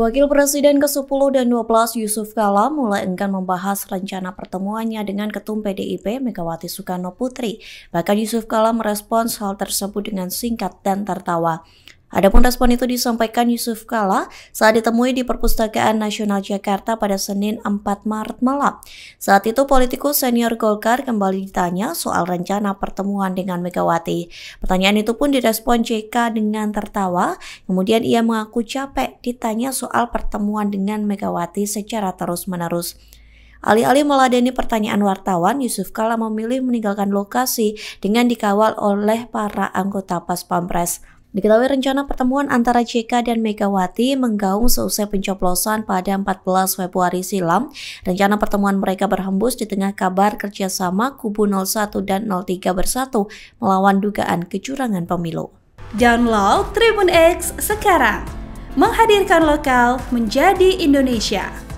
Wakil Presiden ke-10 dan 12 Yusuf Kala mulai enggan membahas rencana pertemuannya dengan Ketum PDIP Megawati Soekarno Putri. Bahkan Yusuf Kala merespons hal tersebut dengan singkat dan tertawa. Adapun respon itu disampaikan Yusuf Kala saat ditemui di Perpustakaan Nasional Jakarta pada Senin 4 Maret malam. Saat itu politikus senior Golkar kembali ditanya soal rencana pertemuan dengan Megawati. Pertanyaan itu pun direspon JK dengan tertawa, kemudian ia mengaku capek ditanya soal pertemuan dengan Megawati secara terus-menerus. Alih-alih meladeni pertanyaan wartawan, Yusuf Kala memilih meninggalkan lokasi dengan dikawal oleh para anggota Pas Pampres. Diketahui rencana pertemuan antara JK dan Megawati menggaung seusai pencoplosan pada 14 Februari silam. Rencana pertemuan mereka berhembus di tengah kabar kerjasama kubu 01 dan 03 bersatu melawan dugaan kecurangan pemilu. Download Tribun X sekarang, menghadirkan lokal menjadi Indonesia.